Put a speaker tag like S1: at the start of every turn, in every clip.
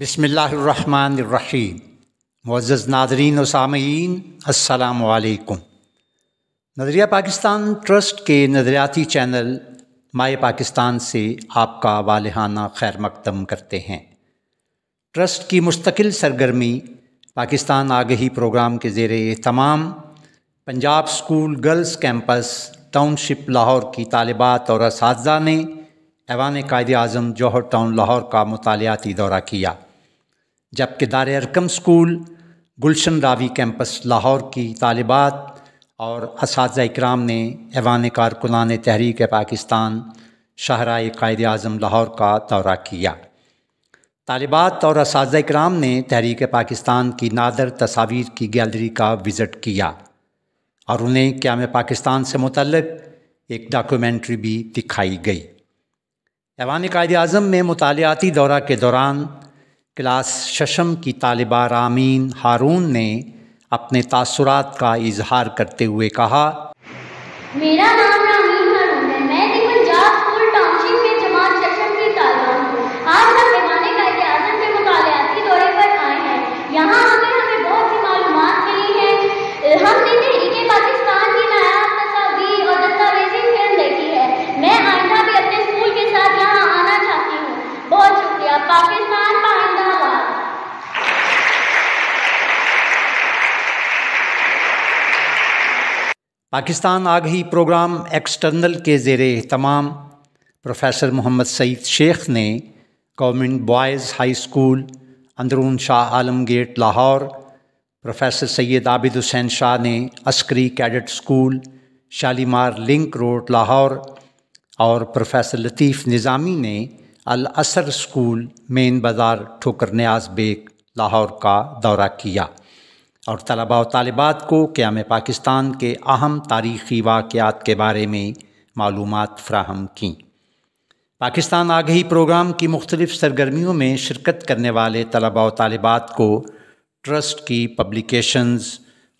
S1: बसमीम Muz Nadreen सामीन असलकुम नज़रिया पाकिस्तान ट्रस्ट के नज़रियाती चैनल माए पाकिस्तान से आपका वालहाना खैर मकदम करते हैं ट्रस्ट की मुस्तकिल सरगर्मी पाकिस्तान आगही प्रोग्राम के जेर तमाम Punjab school girls campus township Lahore की तालबात और इस ने ऐवान कायद अजम जौहर टाउन लाहौर का मतालियाती दौरा किया जबकि दार अरकम स्कूल गुलशन रावी कैंपस लाहौर की तालबात और इस कराम ने ऐवान कारकुनान तहरीक पाकिस्तान शाहरा कायद अज़म लाहौर का दौरा किया तालबात और इस कराम ने तहरीक पाकिस्तान की नादर तस्वीर की गैलरी का विज़िट किया और उन्हें क्याम पाकिस्तान से मुतलक एक डॉक्यूमेंट्री भी दिखाई गई ऐवान कायद अज़म में मुतालियाती दौरा के दौरान क्लास शशम की तालिबा रामीन हारून ने अपने तासुरात का इजहार करते हुए कहा मेरा नाम पाकिस्तान आगही प्रोग्राम एक्सटर्नल के जेर तमाम प्रोफेसर मोहम्मद सईद शेख ने government boys high school Androon Shah Alam gate Lahore professor Syed Abid Hussain Shah ने Askari cadet school Shalimar link road Lahore और प्रोफेसर लतीफ़ निज़ामी ने अल असर स्कूल मेन बाज़ार ठोकर न्याज बेग लाहौर का दौरा किया और तलबा और तलबात को क़्याम पाकिस्तान के अहम तारीख़ी वाक़ात के बारे में मालूम फ्राहम की पाकिस्तान आगही प्रोग्राम की मुख्तलिफ सरगर्मियों में शिरकत करने वाले तलबा और तलबात को ट्रस्ट की पब्लिकेशंस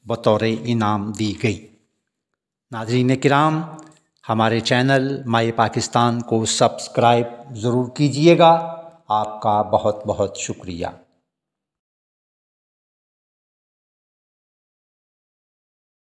S1: बतौर इनाम दी गई नाजरीन कराम हमारे चैनल माई पाकिस्तान को सब्सक्राइब ज़रूर कीजिएगा आपका बहुत बहुत शुक्रिया